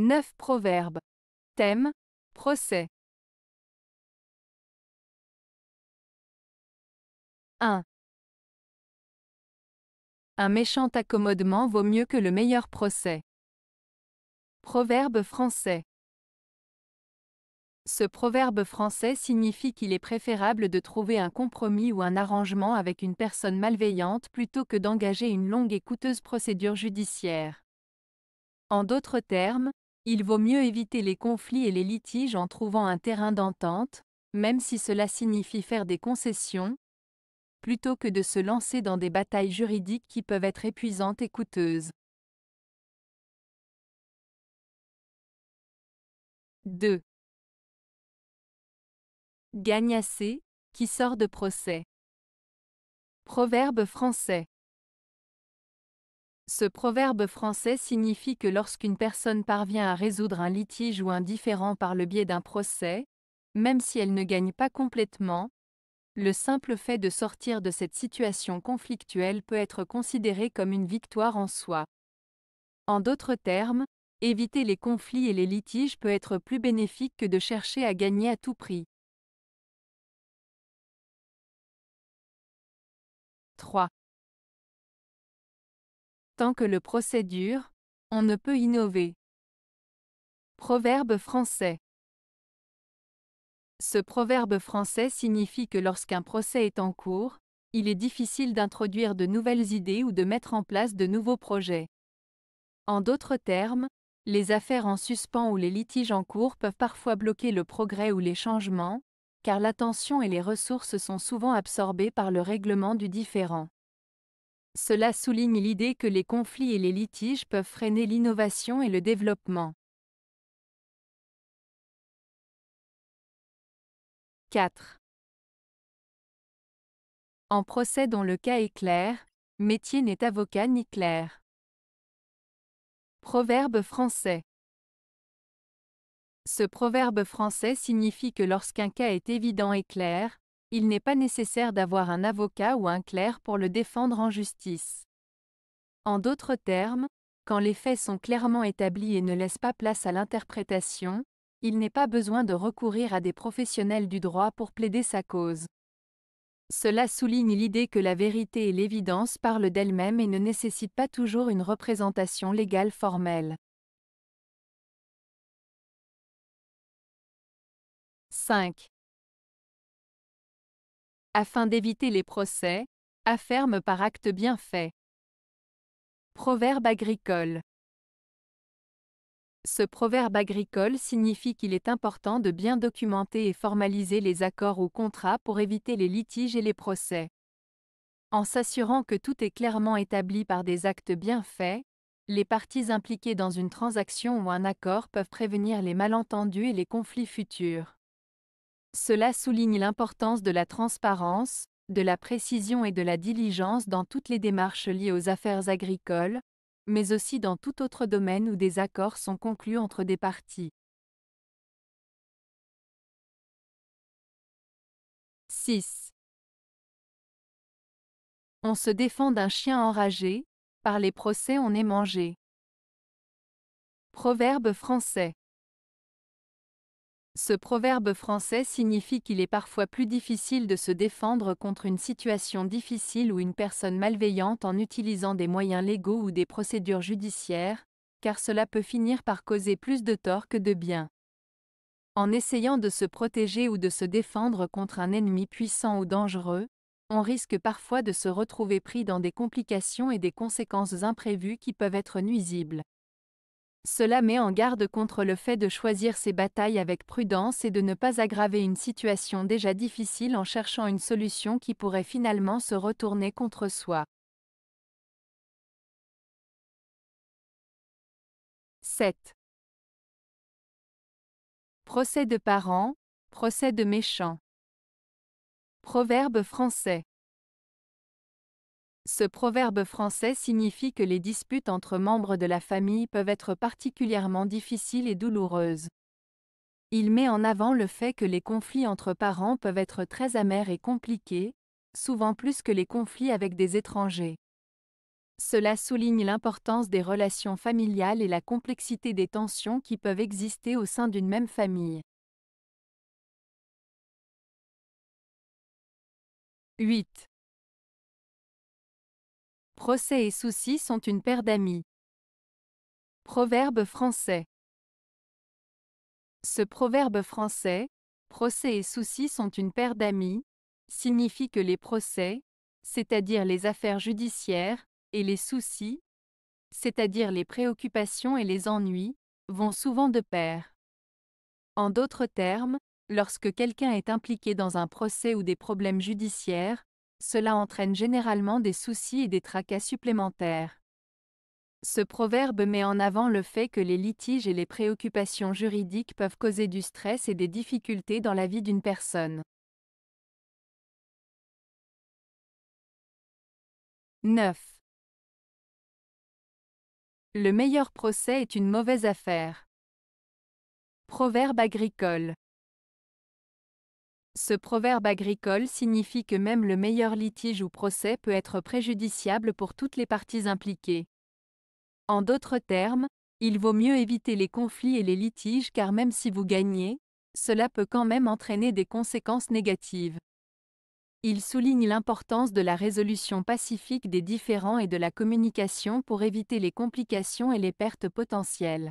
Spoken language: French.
9 proverbes. Thème Procès. 1. Un méchant accommodement vaut mieux que le meilleur procès. Proverbe français. Ce proverbe français signifie qu'il est préférable de trouver un compromis ou un arrangement avec une personne malveillante plutôt que d'engager une longue et coûteuse procédure judiciaire. En d'autres termes, il vaut mieux éviter les conflits et les litiges en trouvant un terrain d'entente, même si cela signifie faire des concessions, plutôt que de se lancer dans des batailles juridiques qui peuvent être épuisantes et coûteuses. 2. Gagne qui sort de procès. Proverbe français. Ce proverbe français signifie que lorsqu'une personne parvient à résoudre un litige ou un différend par le biais d'un procès, même si elle ne gagne pas complètement, le simple fait de sortir de cette situation conflictuelle peut être considéré comme une victoire en soi. En d'autres termes, éviter les conflits et les litiges peut être plus bénéfique que de chercher à gagner à tout prix. 3 tant que le procès dure, on ne peut innover. Proverbe français Ce proverbe français signifie que lorsqu'un procès est en cours, il est difficile d'introduire de nouvelles idées ou de mettre en place de nouveaux projets. En d'autres termes, les affaires en suspens ou les litiges en cours peuvent parfois bloquer le progrès ou les changements, car l'attention et les ressources sont souvent absorbées par le règlement du différent. Cela souligne l'idée que les conflits et les litiges peuvent freiner l'innovation et le développement. 4. En procès dont le cas est clair, métier n'est avocat ni clair. Proverbe français. Ce proverbe français signifie que lorsqu'un cas est évident et clair, il n'est pas nécessaire d'avoir un avocat ou un clerc pour le défendre en justice. En d'autres termes, quand les faits sont clairement établis et ne laissent pas place à l'interprétation, il n'est pas besoin de recourir à des professionnels du droit pour plaider sa cause. Cela souligne l'idée que la vérité et l'évidence parlent d'elles-mêmes et ne nécessitent pas toujours une représentation légale formelle. 5 afin d'éviter les procès, affirme par acte bien fait. Proverbe agricole Ce proverbe agricole signifie qu'il est important de bien documenter et formaliser les accords ou contrats pour éviter les litiges et les procès. En s'assurant que tout est clairement établi par des actes bien faits, les parties impliquées dans une transaction ou un accord peuvent prévenir les malentendus et les conflits futurs. Cela souligne l'importance de la transparence, de la précision et de la diligence dans toutes les démarches liées aux affaires agricoles, mais aussi dans tout autre domaine où des accords sont conclus entre des parties. 6. On se défend d'un chien enragé, par les procès on est mangé. Proverbe français. Ce proverbe français signifie qu'il est parfois plus difficile de se défendre contre une situation difficile ou une personne malveillante en utilisant des moyens légaux ou des procédures judiciaires, car cela peut finir par causer plus de tort que de bien. En essayant de se protéger ou de se défendre contre un ennemi puissant ou dangereux, on risque parfois de se retrouver pris dans des complications et des conséquences imprévues qui peuvent être nuisibles. Cela met en garde contre le fait de choisir ses batailles avec prudence et de ne pas aggraver une situation déjà difficile en cherchant une solution qui pourrait finalement se retourner contre soi. 7. Procès de parents, procès de méchants. Proverbe français. Ce proverbe français signifie que les disputes entre membres de la famille peuvent être particulièrement difficiles et douloureuses. Il met en avant le fait que les conflits entre parents peuvent être très amers et compliqués, souvent plus que les conflits avec des étrangers. Cela souligne l'importance des relations familiales et la complexité des tensions qui peuvent exister au sein d'une même famille. 8. Procès et soucis sont une paire d'amis. Proverbe français. Ce proverbe français, procès et soucis sont une paire d'amis, signifie que les procès, c'est-à-dire les affaires judiciaires, et les soucis, c'est-à-dire les préoccupations et les ennuis, vont souvent de pair. En d'autres termes, lorsque quelqu'un est impliqué dans un procès ou des problèmes judiciaires, cela entraîne généralement des soucis et des tracas supplémentaires. Ce proverbe met en avant le fait que les litiges et les préoccupations juridiques peuvent causer du stress et des difficultés dans la vie d'une personne. 9. Le meilleur procès est une mauvaise affaire. Proverbe agricole. Ce proverbe agricole signifie que même le meilleur litige ou procès peut être préjudiciable pour toutes les parties impliquées. En d'autres termes, il vaut mieux éviter les conflits et les litiges car même si vous gagnez, cela peut quand même entraîner des conséquences négatives. Il souligne l'importance de la résolution pacifique des différends et de la communication pour éviter les complications et les pertes potentielles.